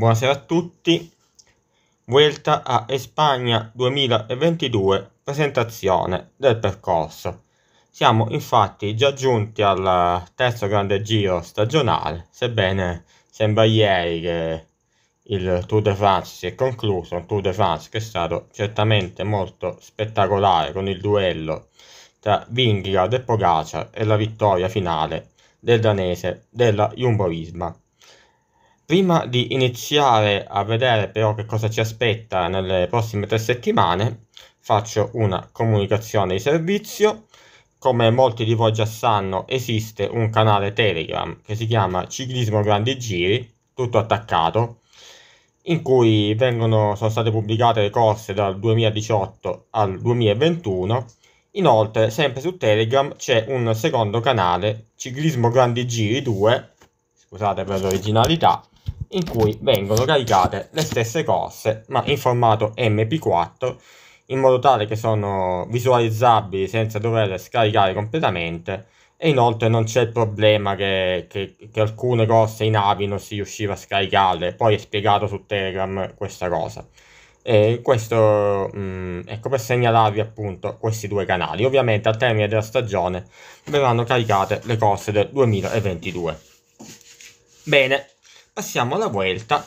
Buonasera a tutti. Vuelta a Espagna 2022, presentazione del percorso. Siamo infatti già giunti al terzo grande giro stagionale, sebbene sembra ieri che il Tour de France si è concluso, un Tour de France che è stato certamente molto spettacolare con il duello tra Vingegaard e Pogacar e la vittoria finale del danese della Jumbo Visma. Prima di iniziare a vedere però che cosa ci aspetta nelle prossime tre settimane, faccio una comunicazione di servizio. Come molti di voi già sanno, esiste un canale Telegram che si chiama Ciclismo Grandi Giri, tutto attaccato, in cui vengono, sono state pubblicate le corse dal 2018 al 2021. Inoltre, sempre su Telegram c'è un secondo canale, Ciclismo Grandi Giri 2, scusate per l'originalità, in cui vengono caricate le stesse corse ma in formato MP4 in modo tale che sono visualizzabili senza doverle scaricare completamente e inoltre non c'è il problema che, che, che alcune corse in AVI non si riusciva a scaricarle, poi è spiegato su Telegram questa cosa. E questo mh, mm, ecco per segnalarvi appunto questi due canali. Ovviamente al termine della stagione verranno caricate le corse del 2022. Bene, Passiamo alla Vuelta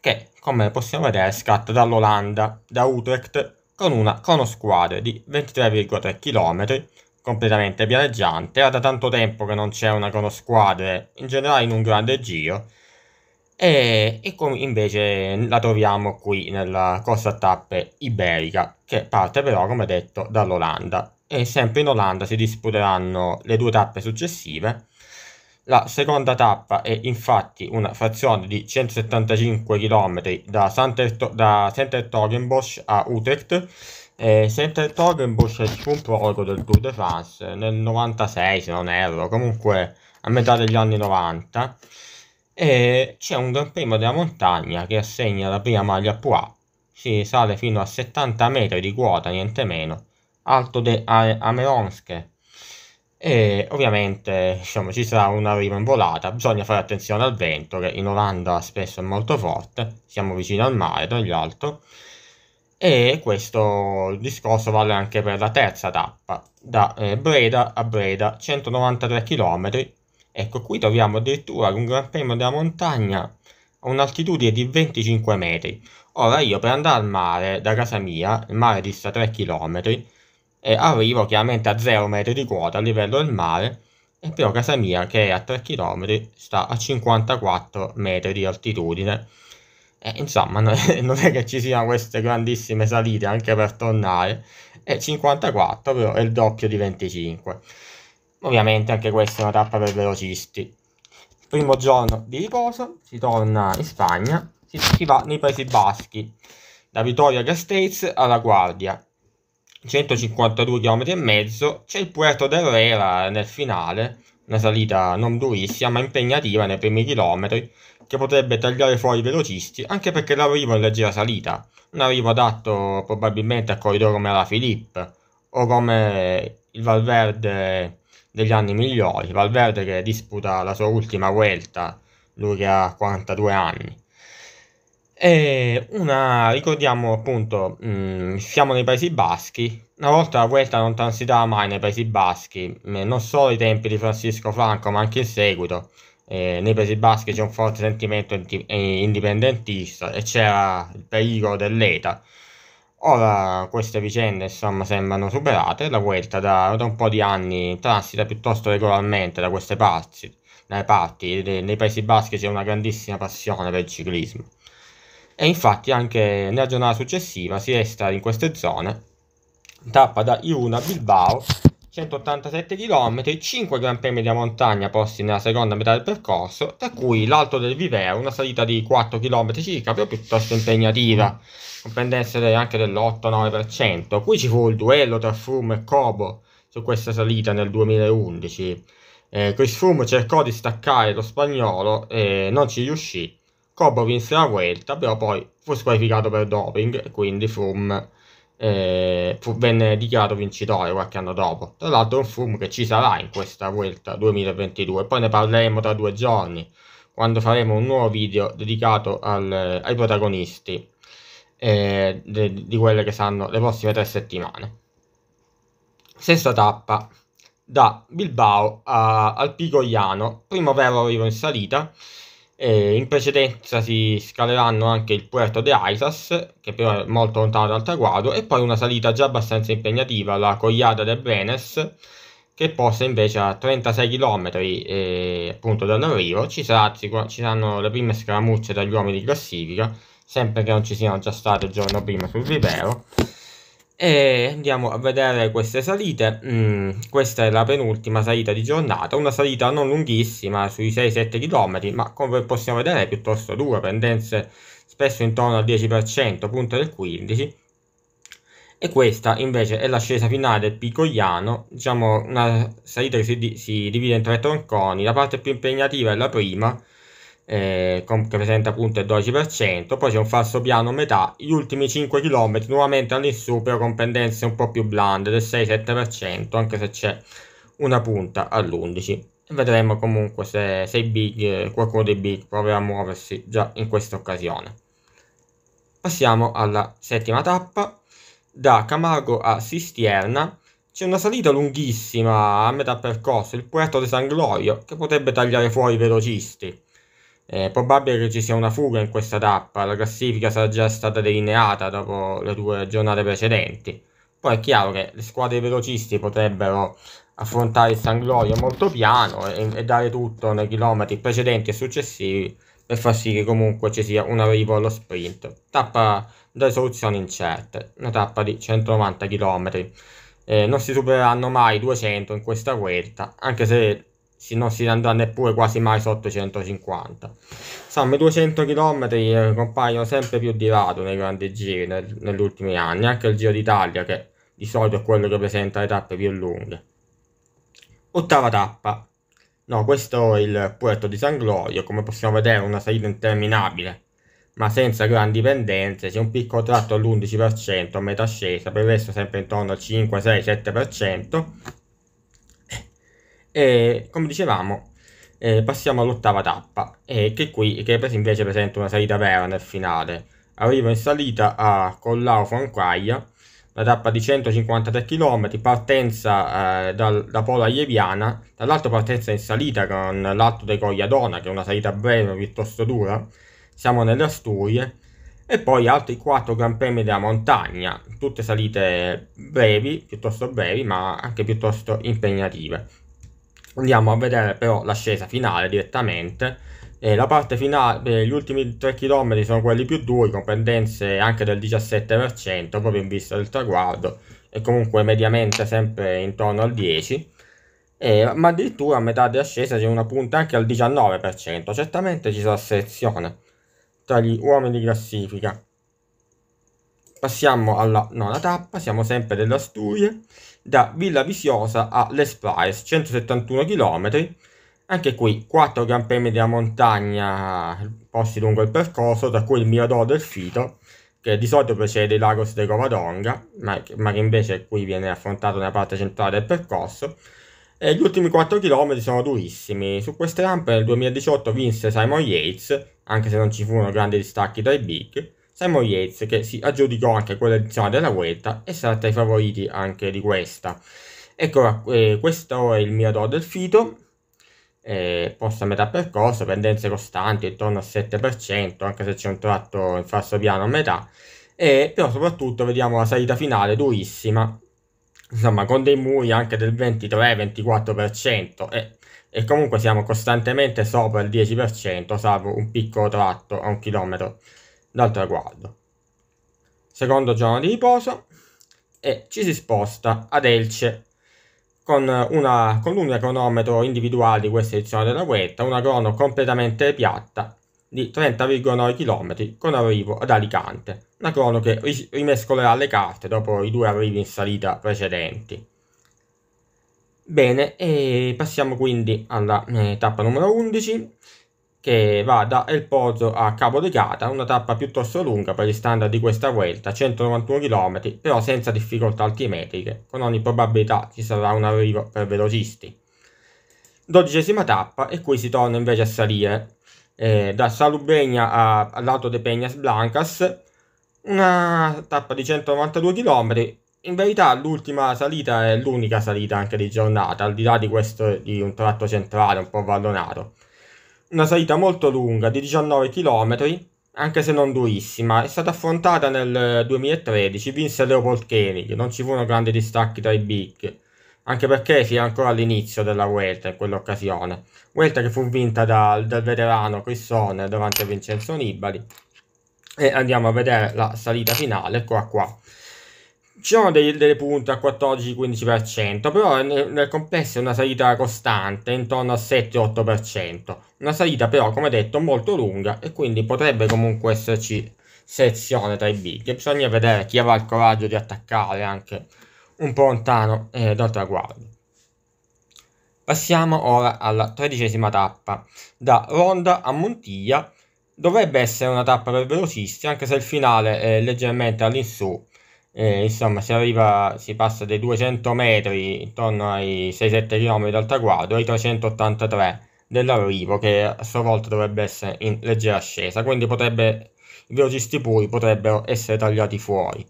che, come possiamo vedere, scatta dall'Olanda, da Utrecht, con una cronosquadra di 23,3 km, completamente viaggiante. Era da tanto tempo che non c'è una cronosquadra, in generale in un grande giro, e, e invece la troviamo qui nella corsa a tappe iberica, che parte però, come detto, dall'Olanda. E sempre in Olanda si disputeranno le due tappe successive, la seconda tappa è infatti una frazione di 175 km da, Santerto- da Saint-Hertogenbosch a Utrecht. Eh, Saint-Hertogenbosch è punto prologo del Tour de France nel 96 se non erro, comunque a metà degli anni 90. E c'è un Gran primo della montagna che assegna la prima maglia Pua. Si sale fino a 70 metri di quota, niente meno. Alto de Ameronske e ovviamente diciamo, ci sarà una volata, bisogna fare attenzione al vento che in Olanda spesso è molto forte, siamo vicino al mare tra gli altri e questo discorso vale anche per la terza tappa, da eh, Breda a Breda 193 km, ecco qui troviamo addirittura un Gran Premio della montagna a un'altitudine di 25 metri, ora io per andare al mare da casa mia, il mare dista 3 km, e arrivo chiaramente a 0 metri di quota a livello del mare e però casa mia che è a 3 km sta a 54 metri di altitudine e, insomma non è, che ci siano queste grandissime salite anche per tornare e 54 però è il doppio di 25 ovviamente anche questa è una tappa per velocisti primo giorno di riposo si torna in Spagna si, si va nei Paesi Baschi da Vittoria Gasteiz alla Guardia 152 km e mezzo, c'è il Puerto del Rera nel finale, una salita non durissima ma impegnativa nei primi chilometri che potrebbe tagliare fuori i velocisti anche perché l'arrivo è in leggera salita, un arrivo adatto probabilmente a corridori come la Philippe o come il Valverde degli anni migliori, Valverde che disputa la sua ultima vuelta, lui che ha 42 anni. E una, ricordiamo appunto, mh, mm, siamo nei Paesi Baschi, una volta la Vuelta non transitava mai nei Paesi Baschi, eh, non solo ai tempi di Francisco Franco ma anche in seguito. Eh, nei Paesi Baschi c'è un forte sentimento eh, indipendentista e c'era il pericolo dell'ETA. Ora queste vicende insomma sembrano superate, la Vuelta da, da un po' di anni transita piuttosto regolarmente da queste parti, parti. nei Paesi Baschi c'è una grandissima passione per il ciclismo e infatti anche nella giornata successiva si resta in queste zone, tappa da Iruna a Bilbao, 187 km, 5 Gran Premi di montagna posti nella seconda metà del percorso, tra cui l'Alto del Viveo, una salita di 4 km circa, però piuttosto impegnativa, comprendesse anche dell'8-9%. Qui ci fu il duello tra Froome e Cobo su questa salita nel 2011. Eh, Chris Froome cercò di staccare lo spagnolo e non ci riuscì, Cobo vinse la Vuelta, però poi fu squalificato per doping e quindi Froome eh, venne dichiarato vincitore qualche anno dopo. Tra l'altro un Froome che ci sarà in questa Vuelta 2022, poi ne parleremo tra due giorni, quando faremo un nuovo video dedicato al, ai protagonisti eh, de, di quelle che saranno le prossime tre settimane. Sesta tappa, da Bilbao a, al Pigogliano, primo vero arrivo in salita, e in precedenza si scaleranno anche il Puerto de Aisas, che però è molto lontano dal traguardo, e poi una salita già abbastanza impegnativa, la Collada de Brenes, che posta invece a 36 km eh, appunto dall'arrivo. Ci, sarà, ci, saranno le prime scaramucce dagli uomini di classifica, sempre che non ci siano già state il giorno prima sul Rivero e andiamo a vedere queste salite. Mm, questa è la penultima salita di giornata, una salita non lunghissima, sui 6-7 km, ma come possiamo vedere è piuttosto dura, pendenze spesso intorno al 10%, punte del 15%. E questa invece è l'ascesa finale del Picogliano, diciamo una salita che si, si divide in tre tronconi, la parte più impegnativa è la prima, eh, che presenta appunto il 12%, poi c'è un falso piano a metà, gli ultimi 5 km nuovamente all'insù però con pendenze un po' più blande del 6-7% anche se c'è una punta all'11%. Vedremo comunque se, se big, qualcuno dei big proverà a muoversi già in questa occasione. Passiamo alla settima tappa, da Camargo a Sistierna. C'è una salita lunghissima a metà percorso, il Puerto de San Glorio, che potrebbe tagliare fuori i velocisti è probabile che ci sia una fuga in questa tappa, la classifica sarà già stata delineata dopo le due giornate precedenti. Poi è chiaro che le squadre velocisti potrebbero affrontare il San Gloria molto piano e, e dare tutto nei chilometri precedenti e successivi per far sì che comunque ci sia un arrivo allo sprint. Tappa da risoluzioni incerte, una tappa di 190 km. Eh, non si supereranno mai 200 in questa vuelta, anche se non si andrà neppure quasi mai sotto i 150. Insomma, i 200 km eh, compaiono sempre più di rado nei grandi giri nel, negli ultimi anni, anche il Giro d'Italia che di solito è quello che presenta le tappe più lunghe. Ottava tappa. No, questo è il Puerto di San Glorio, come possiamo vedere una salita interminabile, ma senza grandi pendenze, c'è un piccolo tratto all'11% a metà scesa, per il resto sempre intorno al 5, 6, 7%, e come dicevamo, eh, passiamo all'ottava tappa, eh, che qui che invece presenta una salita vera nel finale. Arrivo in salita a Collao Francaia, la tappa di 153 km, partenza eh, dal, da Pola Ieviana, dall'altro partenza in salita con l'Alto dei Cogliadona, che è una salita breve piuttosto dura, siamo nelle Asturie, e poi altri 4 Gran Premi della montagna, tutte salite brevi, piuttosto brevi, ma anche piuttosto impegnative andiamo a vedere però l'ascesa finale direttamente e eh, la parte finale, eh, gli ultimi 3 km sono quelli più duri con pendenze anche del 17% proprio in vista del traguardo e comunque mediamente sempre intorno al 10% e, eh, ma addirittura a metà di ascesa c'è una punta anche al 19% certamente ci sarà selezione tra gli uomini di classifica passiamo alla nona tappa siamo sempre dell'Asturie da Villa Visiosa a Les Paes, 171 km. Anche qui 4 Gran Premi della montagna posti lungo il percorso, tra cui il Mirador del Fito, che di solito precede i Lagos de Covadonga, ma, ma che invece qui viene affrontato nella parte centrale del percorso. E gli ultimi 4 km sono durissimi. Su queste rampe nel 2018 vinse Simon Yates, anche se non ci furono grandi distacchi dai big. Simon Yates che si aggiudicò anche quella edizione della Vuelta e sarà tra i favoriti anche di questa. Ecco, eh, questo è il mio do del Fito, eh, posta a metà percorso, pendenze costanti intorno al 7%, anche se c'è un tratto in falso piano a metà, e, eh, però soprattutto vediamo la salita finale durissima, insomma con dei muri anche del 23-24% e, eh, e comunque siamo costantemente sopra il 10%, salvo un piccolo tratto a un chilometro dal traguardo. Secondo giorno di riposo e ci si sposta ad Elce con, una, con un cronometro individuale di questa edizione della Vuelta, una crono completamente piatta di 30,9 km con arrivo ad Alicante, una crono che rimescolerà le carte dopo i due arrivi in salita precedenti. Bene, e passiamo quindi alla eh, tappa numero 11 che va da El Pozo a Cabo Legata, una tappa piuttosto lunga per gli standard di questa vuelta, 191 km, però senza difficoltà altimetriche, con ogni probabilità ci sarà un arrivo per velocisti. Dodicesima tappa e qui si torna invece a salire, eh, da Salubegna a, all'Alto de Peñas Blancas, una tappa di 192 km, in verità l'ultima salita è l'unica salita anche di giornata, al di là di questo di un tratto centrale un po' vallonato una salita molto lunga di 19 km, anche se non durissima, è stata affrontata nel 2013, eh, vinse Leopold Koenig, non ci furono grandi distacchi tra i big, anche perché si era ancora all'inizio della Vuelta in quell'occasione. Vuelta che fu vinta da, dal veterano Crissone davanti a Vincenzo Nibali. E andiamo a vedere la salita finale, eccola qua. Ci sono dei, delle punte al 14-15%, però nel, nel complesso è una salita costante, intorno al 7-8%. Una salita però, come detto, molto lunga e quindi potrebbe comunque esserci selezione tra i big. Bisogna vedere chi avrà il coraggio di attaccare anche un po' lontano eh, dal traguardo. Passiamo ora alla tredicesima tappa. Da Ronda a Montiglia dovrebbe essere una tappa per velocisti, anche se il finale è leggermente all'insù. Eh, insomma, si, arriva, si passa dai 200 metri intorno ai 6-7 km dal traguardo ai 383 dell'arrivo che a sua volta dovrebbe essere in leggera ascesa, quindi potrebbe, i velocisti puri potrebbero essere tagliati fuori.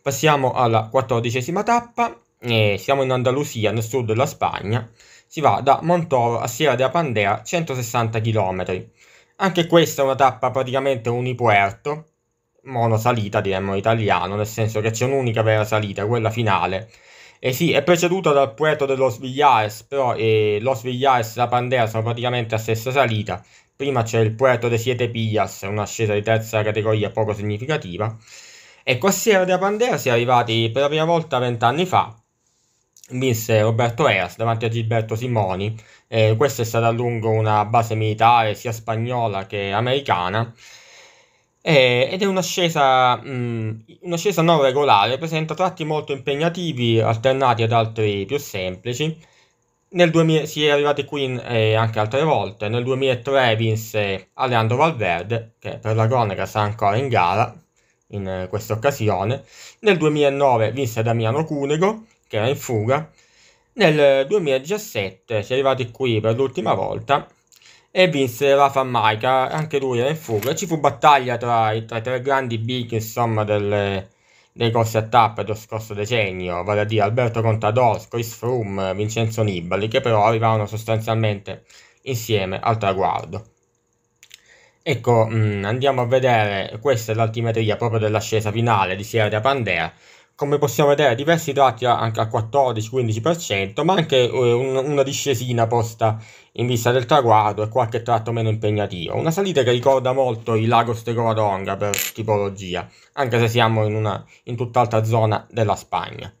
Passiamo alla quattordicesima tappa, e siamo in Andalusia, nel sud della Spagna, si va da Montoro a Sierra della Pandea 160 km. Anche questa è una tappa praticamente unipuerto, monosalita diremmo italiano, nel senso che c'è un'unica vera salita, quella finale, eh sì, è preceduta dal Puerto de Los Villares, però eh, Los Villares e la Pandera sono praticamente a stessa salita. Prima c'è il Puerto de Siete Pillas, un'ascesa di terza categoria poco significativa. Ecco, a Sierra la Pandera si è arrivati per la prima volta vent'anni fa, vinse Roberto Eras davanti a Gilberto Simoni. Eh, questa è stata a lungo una base militare sia spagnola che americana eh, ed è un'ascesa, mh, mm, un'ascesa non regolare, presenta tratti molto impegnativi alternati ad altri più semplici. Nel 2000, si è arrivati qui in, eh, anche altre volte. Nel 2003 vinse Alejandro Valverde, che per la cronaca sta ancora in gara in eh, questa occasione. Nel 2009 vinse Damiano Cunego, che era in fuga. Nel 2017 eh, si è arrivati qui per l'ultima volta e vinse la Famaica, anche lui era in fuga. e Ci fu battaglia tra i, tra tre grandi big insomma, delle, dei corsi a tappe dello scorso decennio, vale a dire Alberto Contador, Chris Froome, Vincenzo Nibali, che però arrivavano sostanzialmente insieme al traguardo. Ecco, mh, mm, andiamo a vedere, questa è l'altimetria proprio dell'ascesa finale di Sierra de Pandea, come possiamo vedere diversi tratti ah, anche al 14-15%, ma anche eh, una discesina posta in vista del traguardo e qualche tratto meno impegnativo. Una salita che ricorda molto il lago Stegovaronga per tipologia, anche se siamo in, una, in tutt'altra zona della Spagna.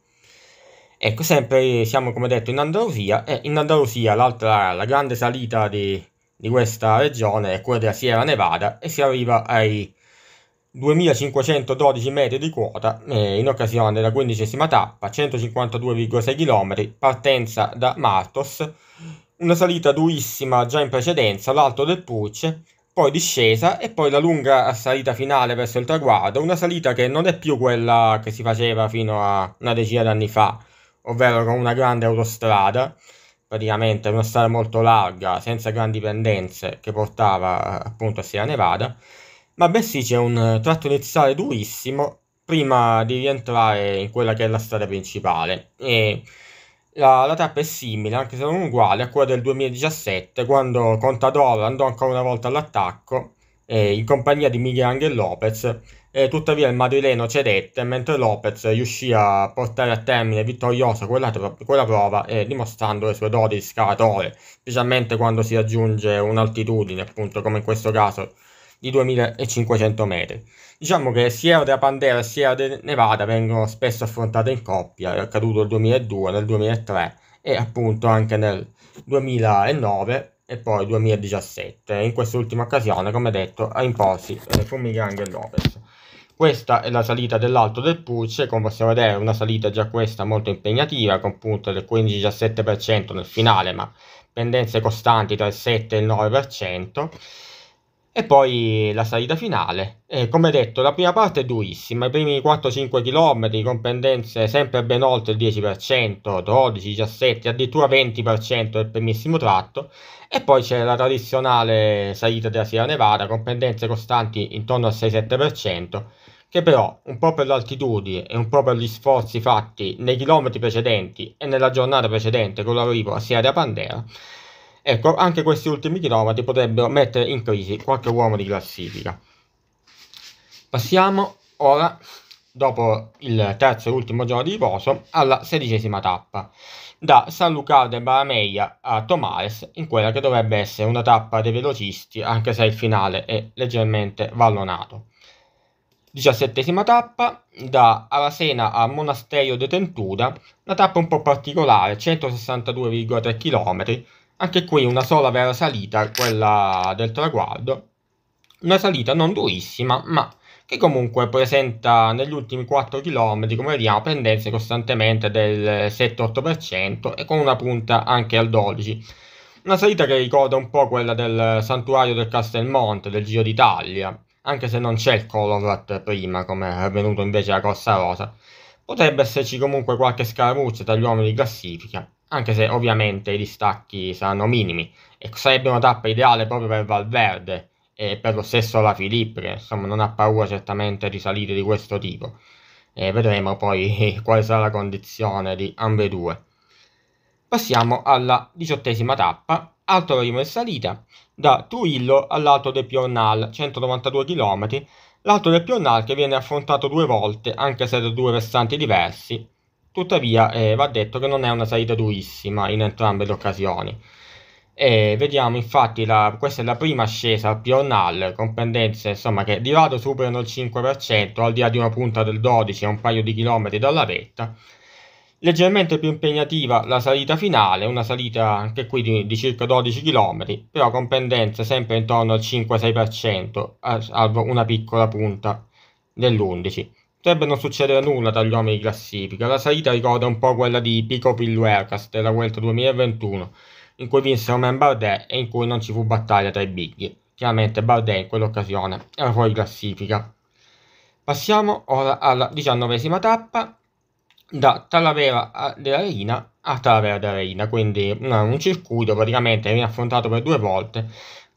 Ecco, sempre siamo come detto in Andalusia e in Andalusia l'altra la grande salita di, di questa regione è quella della Sierra Nevada e si arriva ai 2512 metri di quota eh, in occasione della quindicesima tappa, 152,6 km, partenza da Martos, una salita durissima già in precedenza, l'alto del Puce, poi discesa e poi la lunga salita finale verso il traguardo, una salita che non è più quella che si faceva fino a una decina d'anni fa, ovvero con una grande autostrada, praticamente una strada molto larga, senza grandi pendenze, che portava appunto a Sierra Nevada, Vabbè sì, c'è un eh, tratto iniziale durissimo prima di rientrare in quella che è la strada principale. E la, la tappa è simile, anche se non uguale, a quella del 2017, quando Contador andò ancora una volta all'attacco eh, in compagnia di Miguel Angel Lopez, eh, tuttavia il madrileno cedette mentre Lopez riuscì a portare a termine vittorioso quella, quella prova eh, dimostrando le sue doti di scalatore, specialmente quando si raggiunge un'altitudine, appunto come in questo caso di 2500 metri. Diciamo che Sierra della Pandera e Sierra del Nevada vengono spesso affrontate in coppia, è accaduto nel 2002, nel 2003 e appunto anche nel 2009 e poi 2017. In quest'ultima occasione, come detto, a imporsi eh, fu Miguel Lopez. Questa è la salita dell'alto del Pulce, come possiamo vedere una salita già questa molto impegnativa, con punte del 15-17% nel finale, ma pendenze costanti tra il 7 e il 9% e poi la salita finale. E come detto, la prima parte è durissima, i primi 4-5 km con pendenze sempre ben oltre il 10%, 12, 17, addirittura 20% del primissimo tratto, e poi c'è la tradizionale salita della Sierra Nevada con pendenze costanti intorno al 6-7%, che però un po' per l'altitudine e un po' per gli sforzi fatti nei chilometri precedenti e nella giornata precedente con l'arrivo a Sierra Pandera, Ecco, anche questi ultimi chilometri potrebbero mettere in crisi qualche uomo di classifica. Passiamo ora, dopo il terzo e ultimo giorno di riposo, alla sedicesima tappa, da San Lucar de Barameia a Tomares, in quella che dovrebbe essere una tappa dei velocisti, anche se il finale è leggermente vallonato. Diciassettesima tappa, da Arasena a Monasterio de Tentura, una tappa un po' particolare, 162,3 km, anche qui una sola vera salita, quella del traguardo. Una salita non durissima, ma che comunque presenta negli ultimi 4 km, come vediamo, pendenze costantemente del 7-8% e con una punta anche al 12%. Una salita che ricorda un po' quella del santuario del Castelmonte, del Giro d'Italia, anche se non c'è il Colorat prima, come è avvenuto invece la Corsa Rosa. Potrebbe esserci comunque qualche scaramuccia tra gli uomini di classifica, anche se ovviamente i distacchi saranno minimi e sarebbe una tappa ideale proprio per Valverde e per lo stesso La Filippi che insomma non ha paura certamente di salite di questo tipo e vedremo poi quale sarà la condizione di ambedue passiamo alla diciottesima tappa altro volume in salita da Tuillo all'Alto del Pionnal, 192 km l'Alto del Pionnal che viene affrontato due volte anche se da due versanti diversi Tuttavia eh, va detto che non è una salita durissima in entrambe le occasioni. E vediamo infatti, la, questa è la prima ascesa al Pional, con pendenze insomma, che di rado superano il 5%, al di là di una punta del 12 a un paio di chilometri dalla vetta. Leggermente più impegnativa la salita finale, una salita anche qui di, di circa 12 km, però con pendenze sempre intorno al 5-6%, a, a una piccola punta dell'11 potrebbe non succedere nulla tra gli uomini di classifica. La salita ricorda un po' quella di Pico Pilluercas della Vuelta 2021, in cui vinse Romain Bardet e in cui non ci fu battaglia tra i big. Chiaramente Bardet in quell'occasione era fuori classifica. Passiamo ora alla diciannovesima tappa, da Talavera della Reina a Talavera della Reina, quindi un circuito praticamente viene affrontato per due volte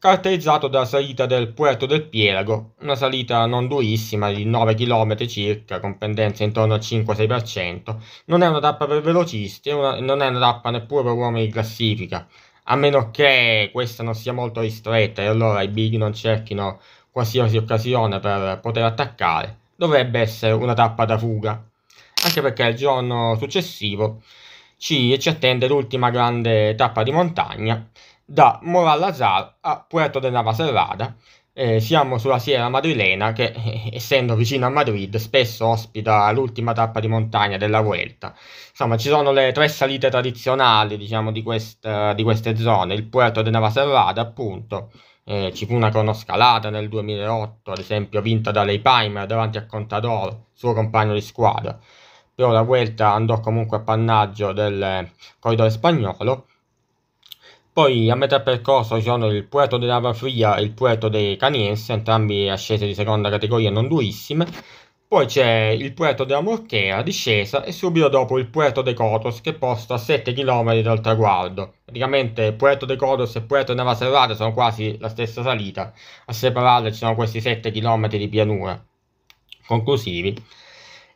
caratterizzato dalla salita del Puerto del Pielago, una salita non durissima di 9 km circa, con pendenza intorno al 5-6%. Non è una tappa per velocisti e una, non è una tappa neppure per uomini di classifica, a meno che questa non sia molto ristretta e allora i big non cerchino qualsiasi occasione per poter attaccare. Dovrebbe essere una tappa da fuga, anche perché il giorno successivo ci, ci attende l'ultima grande tappa di montagna da Moral Azar a Puerto de Navaserrada. Eh, siamo sulla Sierra Madrilena che, eh, essendo vicino a Madrid, spesso ospita l'ultima tappa di montagna della Vuelta. Insomma, ci sono le tre salite tradizionali diciamo, di, quest, di queste zone. Il Puerto de Navaserrada, appunto, eh, ci fu una cronoscalata nel 2008, ad esempio, vinta da Leipheimer davanti a Contador, suo compagno di squadra. Però la Vuelta andò comunque a pannaggio del eh, corridore spagnolo poi a metà percorso ci sono il Puerto de Lava e il Puerto de Caniense, entrambi ascese di seconda categoria non durissime. Poi c'è il Puerto della Morchera, discesa, e subito dopo il Puerto de Cotos, che posta a 7 km dal traguardo. Praticamente Puerto de Cotos e Puerto Nava Serrata sono quasi la stessa salita, a separarle ci sono questi 7 km di pianura conclusivi.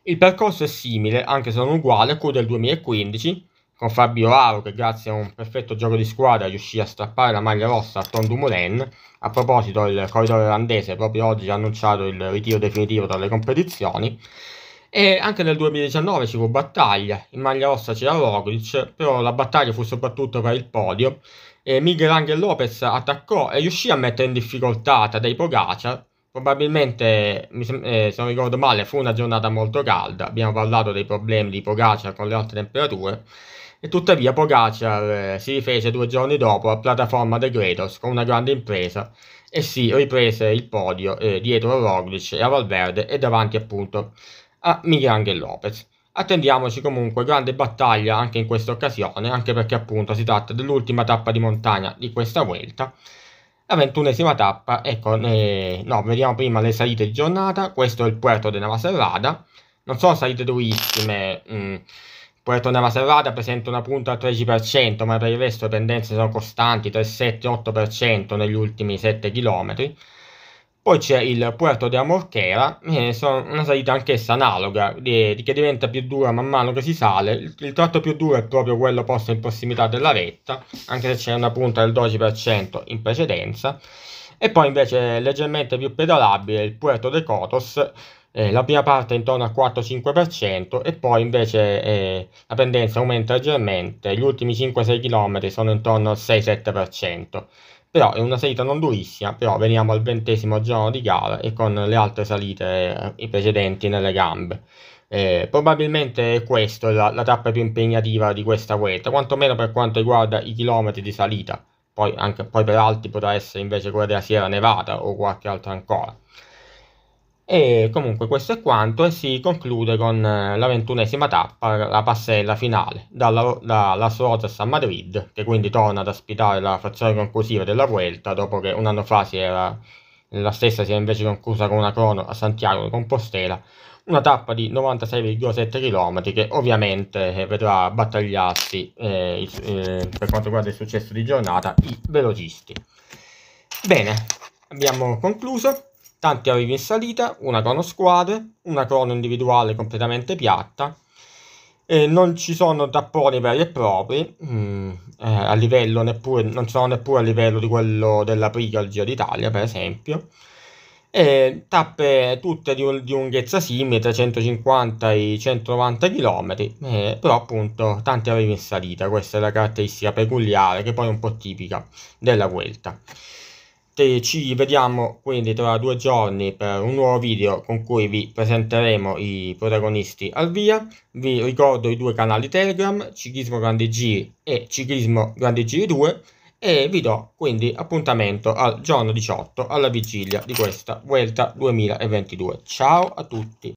Il percorso è simile, anche se non uguale, a quello del 2015, con Fabio Aro che grazie a un perfetto gioco di squadra riuscì a strappare la maglia rossa a Tom Dumoulin. A proposito, il corridore olandese proprio oggi ha annunciato il ritiro definitivo dalle competizioni. E anche nel 2019 ci fu battaglia, in maglia rossa c'era Roglic, però la battaglia fu soprattutto per il podio. E Miguel Angel Lopez attaccò e riuscì a mettere in difficoltà Tadei Pogacar, probabilmente, eh, se non ricordo male, fu una giornata molto calda, abbiamo parlato dei problemi di Pogacar con le alte temperature, e tuttavia Pogacar eh, si rifece due giorni dopo a piattaforma De Gredos con una grande impresa e si riprese il podio eh, dietro a Roglic e a Valverde e davanti appunto a Miguel Angel Lopez. Attendiamoci comunque grande battaglia anche in questa occasione, anche perché appunto si tratta dell'ultima tappa di montagna di questa Vuelta la ventunesima tappa, ecco, eh, no, vediamo prima le salite di giornata, questo è il puerto de Navaserrada, non sono salite durissime, mh, mm, poi tornava serrata, presenta una punta al 13%, ma per il resto le pendenze sono costanti, 3 7 8 negli ultimi 7 km. Poi c'è il Puerto de Morchera, una salita anch'essa analoga, che diventa più dura man mano che si sale. il tratto più duro è proprio quello posto in prossimità della vetta, anche se c'è una punta del 12% in precedenza. E poi invece leggermente più pedalabile il Puerto de Cotos, eh, la prima parte è intorno al 4-5% e poi invece eh, la pendenza aumenta leggermente, gli ultimi 5-6 km sono intorno al 6-7%. Però è una salita non durissima, però veniamo al ventesimo giorno di gara e con le altre salite eh, precedenti nelle gambe. Eh, probabilmente questa è la, la, tappa più impegnativa di questa vuelta, quantomeno per quanto riguarda i chilometri di salita. Poi, anche, poi per altri potrà essere invece quella della Sierra Nevada o qualche altra ancora. E comunque questo è quanto e si conclude con eh, la ventunesima tappa, la passella finale, dalla, da Las Rosas a Madrid, che quindi torna ad ospitare la frazione conclusiva della Vuelta, dopo che un anno fa si era, la stessa si è invece conclusa con una crono a Santiago di Compostela, una tappa di 96,7 km che ovviamente eh, vedrà battagliarsi eh, eh, per quanto riguarda il successo di giornata i velocisti. Bene, abbiamo concluso tanti arrivi in salita, una crono squadre, una crono individuale completamente piatta, e non ci sono tapponi veri e propri, mh, mm, eh, a livello neppure, non sono neppure a livello di quello della Priga al Giro d'Italia per esempio, e tappe tutte di, di lunghezza simile tra 150 e 190 km, eh, però appunto tanti arrivi in salita, questa è la caratteristica peculiare che poi è un po' tipica della Vuelta ci vediamo quindi tra due giorni per un nuovo video con cui vi presenteremo i protagonisti al via. Vi ricordo i due canali Telegram, Ciclismo Grande G e Ciclismo Grande G2 e vi do quindi appuntamento al giorno 18 alla vigilia di questa Vuelta 2022. Ciao a tutti!